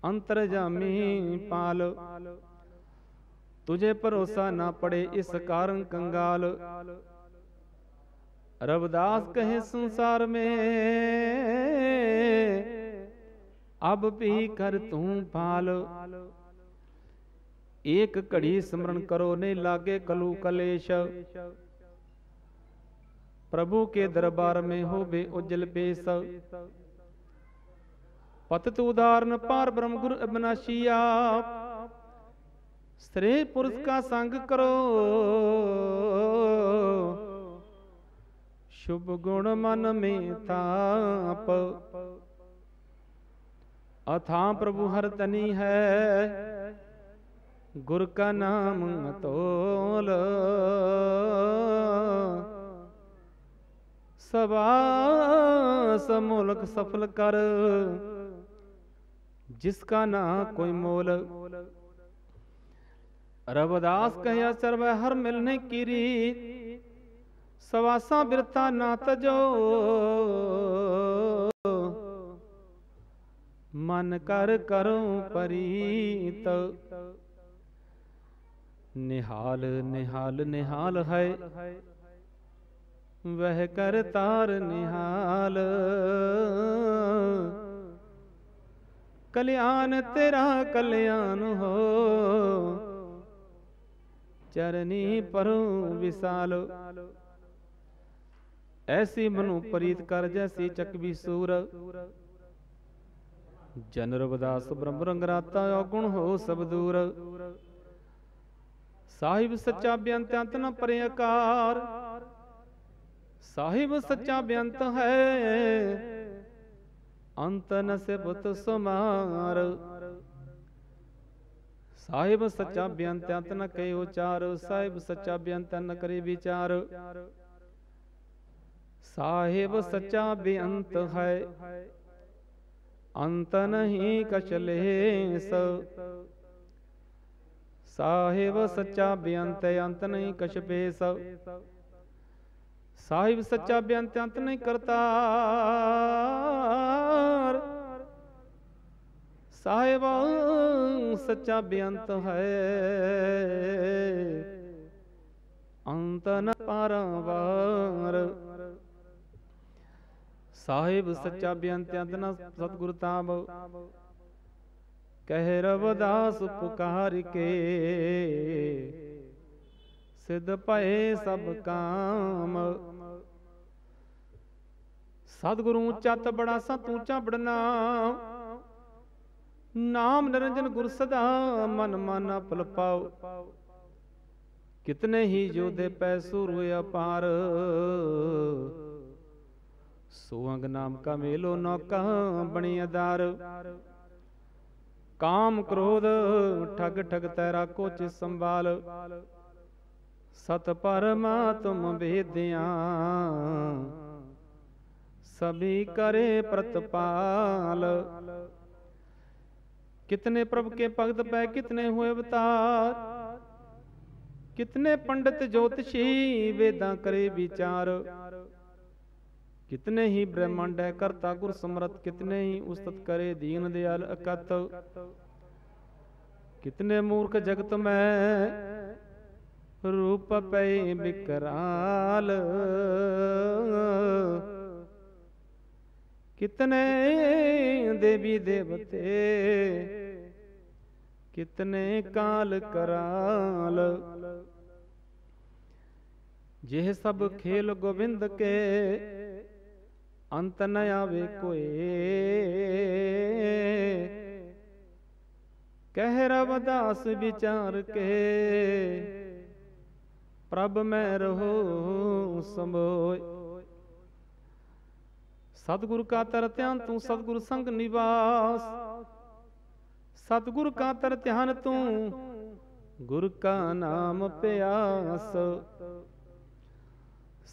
ਅੰਤਰ ਜਾਮੀ ਪਾਲ ਤੁਝੇ ਭਰੋਸਾ ਨਾ ਪੜੇ ਇਸ ਕਾਰਨ ਕੰਗਾਲ ਰਬਦਾਸ ਕਹੇ ਸੰਸਾਰ ਮੇ ਅਬ ਭੀ ਕਰ ਤੂੰ ਭਾਲ ਏਕ ਘੜੀ ਸਿਮਰਨ ਕਰੋ ਨੇ ਲਾਗੇ ਕਲੂ ਕਲੇਸ਼ ਪ੍ਰਭੂ ਕੇ ਦਰਬਾਰ ਮੇ ਹੋਵੇ ਉਜਲ ਪੇਸ ਪਤਤ ਉਦਾਰਨ ਪਾਰ ਬ੍ਰਹਮ ਗੁਰ ਅਬਨਾਸ਼ੀਆ ਆਪ ਪੁਰਖ ਕਾ ਸੰਗ ਕਰੋ ਸ਼ੁਭ ਗੁਣ ਮਨ ਮੇ ਤਾਪ ਅਥਾਂ ਪ੍ਰਭੂ ਹਰ ਤਨੀ ਹੈ ਗੁਰ ਕਾ ਨਾਮ ਅਤੋਲ ਸਵਾ ਸਮੁਲਕ ਸਫਲ ਕਰ ਜਿਸ ਕਾ ਨਾ ਕੋਈ ਮੋਲ ਰਵਦਾਸ ਕਹਿਆ ਸਰਬ ਹਰ ਮਿਲਨੇ ਕੀਰੀ ਸਵਾਸਾਂ ਬਿਰਤਾ ਨਾ ਤਜੋ ਮਨ ਕਰ ਕਰਉ ਪਰੀਤ ਨਿਹਾਲ ਨਿਹਾਲ ਨਿਹਾਲ ਹੈ ਵਹਿ ਕਰ ਤਾਰ ਨਿਹਾਲ ਕਲਿਆਣ ਤੇਰਾ ਕਲਿਆਣ ਹੋ ਚਰਨੀ ਪਰੂ ਵਿਸਾਲ ਐਸੀ ਮਨੁ ਪ੍ਰੀਤ ਕਰ ਜੈਸੀ ਵੀ ਸੂਰ ਜਨ ਰਵਦਾਸ ਬ੍ਰਹਮ ਰਾਤਾ ਔਗਣ ਹੋ ਸਭ ਦੂਰ ਸਾਹਿਬ ਸੱਚਾ ਬੇਅੰਤ ਅੰਤ ਨ ਪਰੇ ਆਕਾਰ ਸਾਹਿਬ ਸੱਚਾ ਬੇਅੰਤ ਹੈ ਅੰਤ ਨ ਸਿਬਤ ਸਮਾਰ ਸਾਹਿਬ ਸੱਚਾ ਬੇਅੰਤ ਅੰਤ ਨ ਕਹੇ ਉਚਾਰ ਸਾਹਿਬ ਸੱਚਾ ਬੇਅੰਤ ਨ ਕਰੇ ਵਿਚਾਰ ਸਾਹਿਬ ਸੱਚਾ ਬੇਅੰਤ ਹੈ ਅੰਤ ਨਹੀਂ ਕਛਲੇ ਲੇਸ ਸਾਹਿਬ ਸੱਚਾ ਬੇਅੰਤ ਅੰਤ ਨਹੀਂ ਕਛ ਬੇਸ ਸਾਹਿਬ ਸੱਚਾ ਬੇਅੰਤ ਅੰਤ ਨਹੀਂ ਕਰਤਾ ਸਾਹਿਬ ਸੱਚਾ ਬੇਅੰਤ ਹੈ ਅੰਤ ਨ ਪਰਵਾਰ ਸਾਹਿਬ ਸੱਚਾ ਬੇਅੰਤ ਅੰਤ ਨਾ ਸਤਿਗੁਰ ਤਾਬ ਕਹਿ ਰਵਦਾਸ ਪੁਕਾਰ ਕੇ ਸਿਧ ਭਏ ਸਭ ਕਾਮ ਸਤਿਗੁਰੂ ਚਤ ਬੜਾ ਸਤ ਤੂੰ ਬੜਨਾ ਨਾਮ ਨਿਰੰਜਨ ਗੁਰ ਸਦਾ ਮਨ ਮਾਨਾ ਅਪਲ ਪਾਉ ਕਿਤਨੇ ਹੀ ਜੋਦੇ ਪੈ ਸੁਰ ਅਪਾਰ ਸੋ ਅੰਗ ਨਾਮ ਕਾ ਮੇਲੋ ਨੌਕਾ ਬਣੀ ਅਦਾਰ ਕਾਮ ਕ੍ਰੋਧ ਠਗ ਠਗ ਤੈਰਾ ਕੋਚ ਸੰਭਾਲ ਸਤ ਪਰਮਾ ਤੁਮ ਵੇਦਿਆ ਸਭੀ ਕਰੇ ਪ੍ਰਤਪਾਲ ਕਿਤਨੇ ਪ੍ਰਭ ਕੇ ਭਗਤ ਪੈ ਕਿਤਨੇ ਹੋਏ ਅਵਤਾਰ ਕਿਤਨੇ ਪੰਡਿਤ ਜੋਤਿਸ਼ੀ ਵੇਦਾਂ ਕਰੇ ਵਿਚਾਰ कितने ही ब्रह्मांड है कर्ता गुर समरत कितने ही उस्तत करे दीन दयाल अकत कितने मूर्ख जगत में रूप पै बिकराल कितने देवी देवते कितने काल कराल यह सब खेल गोविंद के ਅੰਤ ਨ ਆਵੇ ਕੋਏ ਕਹਿ ਰਵਦਾਸ ਵਿਚਾਰ ਕੇ ਪ੍ਰਭ ਮੈਂ ਰਹੋ ਸੰਭੋਏ ਸਤਿਗੁਰ ਕਾ ਤਰ ਧਿਆਨ ਤੂੰ ਸਤਿਗੁਰ ਸੰਗ ਨਿਵਾਸ ਸਤਿਗੁਰ ਕਾ ਤਰ ਧਿਆਨ ਤੂੰ ਗੁਰ ਕਾ ਨਾਮ ਪਿਆਸ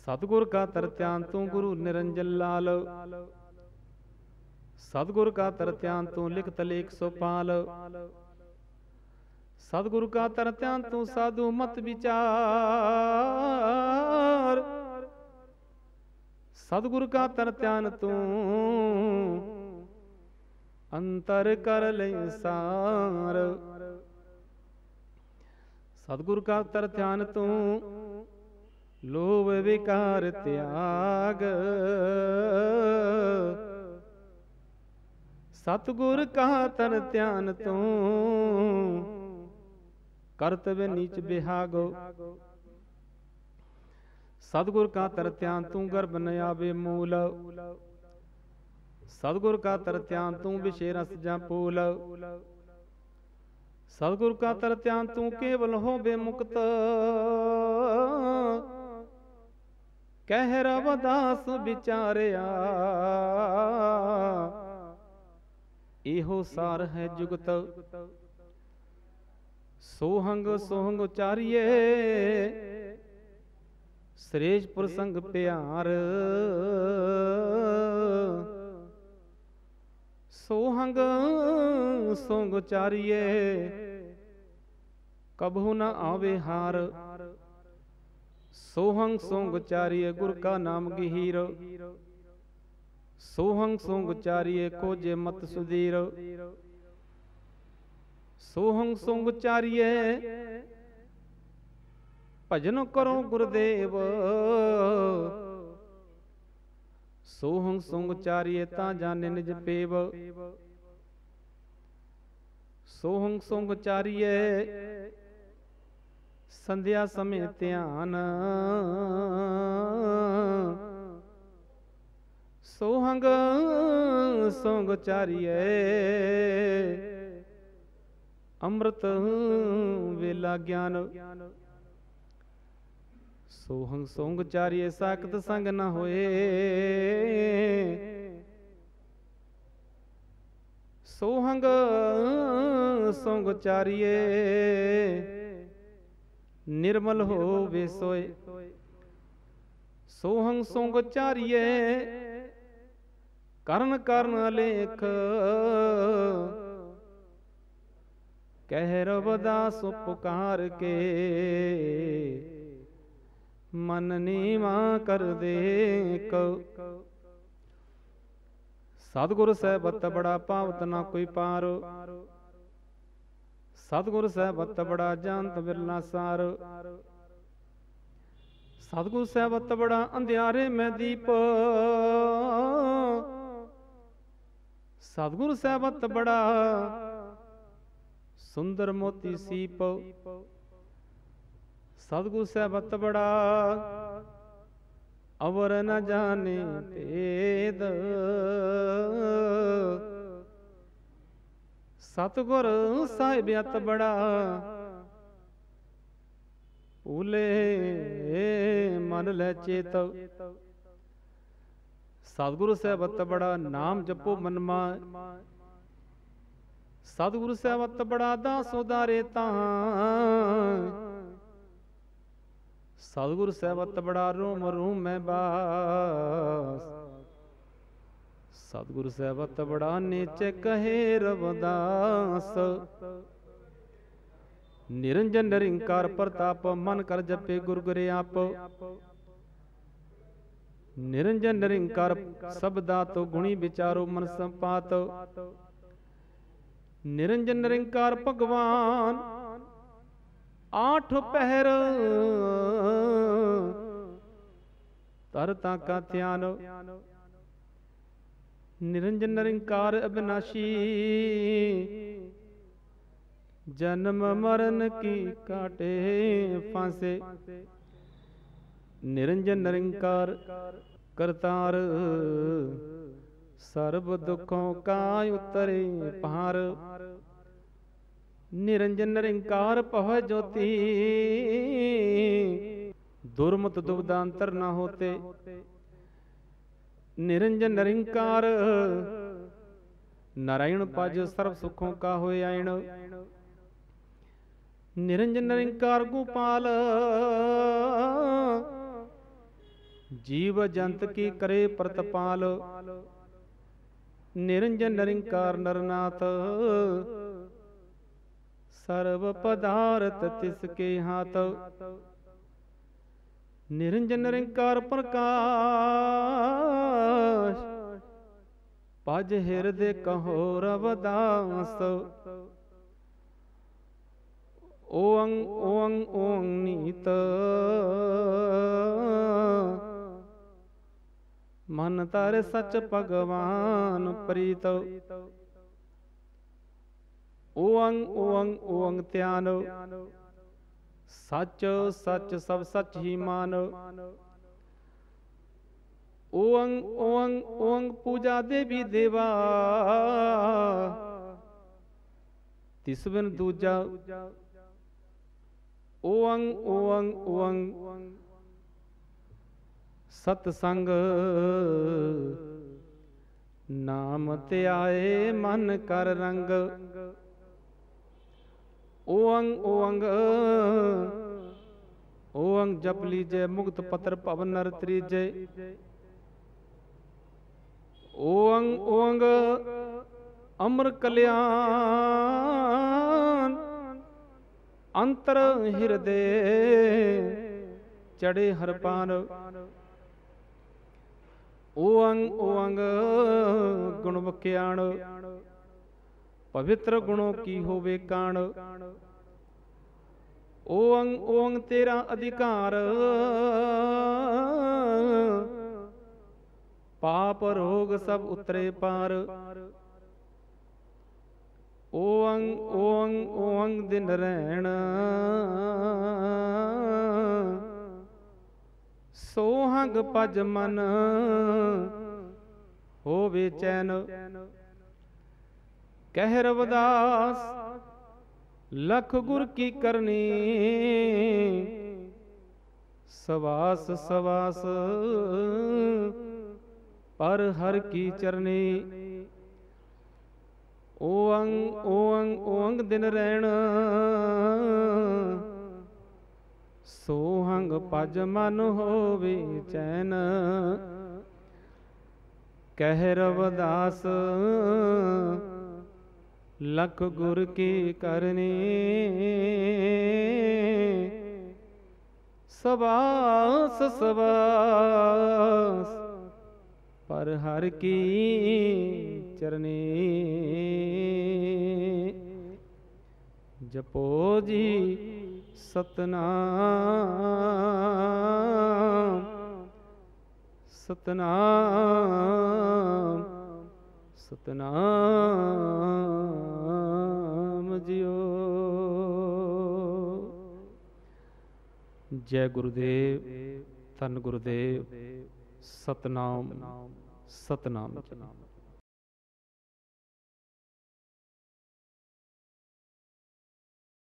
ਸਤਗੁਰ ਕਾ ਤਰਤਿਆਨ ਤੂੰ ਗੁਰੂ ਨਿਰੰਜਨ ਲਾਲ ਸਤਗੁਰ ਕਾ ਤਰਤਿਆਨ ਤੂੰ ਲਿਖਤ ਲੇਖ ਸੋ ਪਾਲ ਸਤਗੁਰ ਕਾ ਤਰਤਿਆਨ ਤੂੰ ਸਾਧੂ ਮਤ ਵਿਚਾਰ ਸਤਗੁਰ ਕਾ ਤਰਤਿਆਨ ਤੂੰ ਅੰਤਰ ਕਰ ਲੈ ਸਾਰ ਸਤਗੁਰ ਕਾ ਤਰਤਿਆਨ ਤੂੰ ਲੋਭ ਵਿਕਾਰ ਤਿਆਗ ਸਤਗੁਰ ਕਾ ਤਨ ਧਿਆਨ ਤੂੰ ਕਰਤਵ ਨੀਚ ਬਿਹਾਗੋ ਸਤਗੁਰ ਕਾ ਤਰ ਧਿਆਨ ਤੂੰ ਗਰਬ ਨ ਆਵੇ ਮੂਲ ਸਤਗੁਰ ਕਾ ਤਰ ਧਿਆਨ ਤੂੰ ਵਿਸ਼ੇ ਰਸ ਜਾਂ ਪੂਲ ਸਤਗੁਰ ਕਾ ਤਰ ਧਿਆਨ ਤੂੰ ਕੇਵਲ ਹੋਵੇ ਮੁਕਤ ਕਹਿ ਰਵਦਾਸ ਵਿਚਾਰਿਆ ਇਹੋ ਸਾਰ ਹੈ ਜੁਗਤ ਸੋਹੰਗ ਸੋਹੰਗ ਉਚਾਰੀਏ ਸ੍ਰੇਸ਼ਪੁਰ ਸੰਗ ਪਿਆਰ ਸੋਹੰਗ ਸੋਹੰਗ ਉਚਾਰੀਏ ਕਬਹੁ ਨਾ ਆਵੇ ਹਾਰ ਸੋਹੰ ਸੁੰਗ ਚਾਰੀਏ ਗੁਰ ਕਾ ਨਾਮ ਗਹੀਰ ਸੋਹੰ ਸੁੰਗ ਚਾਰੀਏ ਕੋਜੇ ਮਤ ਸੁਧੀਰ ਸੋਹੰ ਸੁੰਗ ਚਾਰੀਏ ਭਜਨ ਕਰੋ ਗੁਰਦੇਵ ਸੋਹੰ ਸੁੰਗ ਚਾਰੀਏ ਤਾਂ ਜਾਣੇ ਨਿਜ ਪੇਵ ਸੋਹੰ ਸੁੰਗ ਚਾਰੀਏ ਸੰਧਿਆ ਸਮੇਂ ਧਿਆਨ ਸੋਹੰਗ ਸੋਗ ਚਾਰੀਏ ਅੰਮ੍ਰਿਤ ਵੇਲਾ ਗਿਆਨ ਸੋਹੰਗ ਸੋਗ ਚਾਰੀਏ ਸਾਖਤ ਸੰਗ ਨਾ ਹੋਏ ਸੋਹੰਗ ਸੋਗ ਚਾਰੀਏ ਨਿਰਮਲ ਹੋਵੇ ਸੋਏ ਸੋਹੰ ਸੰਗ ਚਾਰੀਏ ਕਰਨ ਕਰਨ ਲੇਖ ਕਹਿ ਰਬ ਦਾ ਪੁਕਾਰ ਕੇ ਮਨ ਨੀਵਾ ਕਰ ਦੇ ਕਉ ਸਤਗੁਰ ਸਹਿਬਤ ਬੜਾ ਭਾਵਤ ਨਾ ਕੋਈ ਪਾਰੋ ਸਤਗੁਰ ਸਹਿਬਤ ਬੜਾ ਜਾਣਤ ਬਿਰਲਾ ਸਾਰ ਸਤਗੁਰ ਸਹਿਬਤ ਬੜਾ ਅੰਧਿਆਰੇ ਮੈਂ ਦੀਪ ਸਤਗੁਰ ਸਹਿਬਤ ਬੜਾ ਸੁੰਦਰ ਮੋਤੀ ਸੀਪ ਸਤਗੁਰ ਸਹਿਬਤ ਬੜਾ ਅਵਰ ਨ ਜਾਣੇ ਤੇਦ ਸਤਗੁਰ ਸਾਹਿਬ ਅਤ ਬੜਾ ਭੂਲੇ ਮਨ ਲੈ ਚੇਤ ਸਤਗੁਰੂ ਸਾਹਿਬ ਅਤ ਬੜਾ ਨਾਮ ਜਪੋ ਮਨਮਾ ਸਤਗੁਰੂ ਸਾਹਿਬ ਅਤ ਬੜਾ ਦਾਸ ਉਦਾਰੇ ਤਾਂ ਸਤਗੁਰੂ ਸਾਹਿਬ ਅਤ ਬੜਾ ਰੂਮ ਰੂਮ ਮੈਂ ਬਾਸ ਸਤਿਗੁਰੂ ਸਾਹਿਬ ਤਬੜਾ ਨੀਚ ਕਹੇ ਰਵਦਾਸ ਨਿਰੰਜਨ ਨਿਰੰਕਾਰ ਪ੍ਰਤਾਪ ਮਨ ਕਰ ਜਪੇ ਗੁਰ ਗੁਰ ਆਪ ਨਿਰੰਜਨ ਨਿਰੰਕਾਰ ਸਬਦਾ ਤੋ ਗੁਣੀ ਵਿਚਾਰੋ ਮਨ ਸੰਪਾਤ ਨਿਰੰਜਨ ਨਿਰੰਕਾਰ ਭਗਵਾਨ ਆਠ ਪਹਿਰ ਤਰ ਤਾਂ ਕਾ ਧਿਆਨ ਨਿਰੰਜਨ ਨਿਰੰਕਾਰ ਅਬਨਾਸ਼ੀ ਜਨਮ ਮਰਨ ਕੀ ਕਾਟੇ ਫਾਂਸੇ ਨਿਰੰਜਨ ਨਿਰੰਕਾਰ ਕਰਤਾਰ ਸਰਬ ਦੁਖੋਂ ਕਾ ਉਤਰੇ ਪਾਰ ਨਿਰੰਜਨ ਨਿਰੰਕਾਰ ਪਹੁ ਜੋਤੀ ਦੁਰਮਤ ਦੁਬਦਾਂਤਰ ਨਾ ਹੋਤੇ ਨਿਰੰਜਨ ਨਿਰੰਕਾਰ ਨਾਰਾਇਣ ਪਜ ਸਰਬ ਸੁਖੋਂ ਕਾ ਹੋਏ ਆਇਣ ਨਿਰੰਜਨ ਨਿਰੰਕਾਰ ਗੋਪਾਲ ਜੀਵ ਜੰਤ ਕੀ ਕਰੇ ਪ੍ਰਤਪਾਲ ਨਿਰੰਜਨ ਨਿਰੰਕਾਰ ਨਰਨਾਥ ਸਰਬ ਪਦਾਰਥ ਤਿਸ ਕੇ ਹਾਥ ਨਿਰੰਜਨ ਨਿਰੰਕਾਰ ਪ੍ਰਕਾਸ਼ ਪਜ ਹਿਰਦੇ ਕਹੋ ਰਵਦਾਸ ਓੰ ਓੰ ਓੰ ਨੀਤ ਮਨ ਤਰ ਸਚ ਭਗਵਾਨ ਪ੍ਰੀਤ ਓੰ ਓੰ ਓੰ ਧਿਆਨੋ ਸੱਚ ਸੱਚ ਸਭ ਸੱਚ ਹੀ ਮਾਨ ਓੰ ਓੰ ਓੰ ਪੂਜਾ ਦੇਵੀ ਦੇਵਾ ਤਿਸ ਬਿਨ ਦੂਜਾ ਓੰ ਓੰ ਓੰ ਸਤ ਸੰਗ ਨਾਮ ਤੇ ਆਏ ਮਨ ਕਰ ਰੰਗ ਓੰਗ ਓੰਗ ਓੰਗ ਜਪ ਲੀਜੈ ਮੁਕਤ ਪਤਰ ਭਵਨ ਨਰ ਤ੍ਰੀਜੈ ਓੰਗ ਓੰਗ ਅਮਰ ਕਲਿਆਣ ਅੰਤਰ ਹਿਰਦੇ ਚੜੇ ਹਰਪਾਨ ਓੰਗ ਓੰਗ ਗੁਣਵਕਿਆਣ ਪਵਿੱਤਰ ਗੁਣੋ ਕੀ ਹੋਵੇ ਕਾਣ ਓੰ ਓੰ ਤੇਰਾ ਅਧਿਕਾਰ ਪਾਪ ਰੋਗ ਸਭ ਉਤਰੇ ਪਾਰ ਓੰ ਓੰ ਓੰ ਦਿਨ ਰਹਿਣ ਸੋਹੰਗ ਪਜ ਮਨ ਹੋਵੇ ਚੈਨ ਕਹਿ ਰਵਦਾਸ ਲਖ ਗੁਰ ਕੀ ਕਰਨੀ ਸਵਾਸ ਸਵਾਸ ਪਰ ਹਰ ਕੀ ਚਰਨੀ ਓੰ ਓੰ ਓੰਗ ਦਿਨ ਰਹਿਣ ਹੰਗ ਪਜ ਮਨ ਹੋਵੇ ਚੈਨ ਕਹਿ ਰਵਦਾਸ ਲਖ ਗੁਰ ਕੀ ਕਰਨੀ ਸਵਾਸ ਸਵਾਸ ਪਰ ਹਰ ਕੀ ਚਰਨੀ ਜਪੋ ਜੀ ਸਤਨਾਮ ਸਤਨਾਮ ਸਤਨਾਮ ਜਿਉ ਜੈ ਗੁਰਦੇਵ ਧੰਨ ਗੁਰਦੇਵ ਸਤਨਾਮ ਸਤਨਾਮ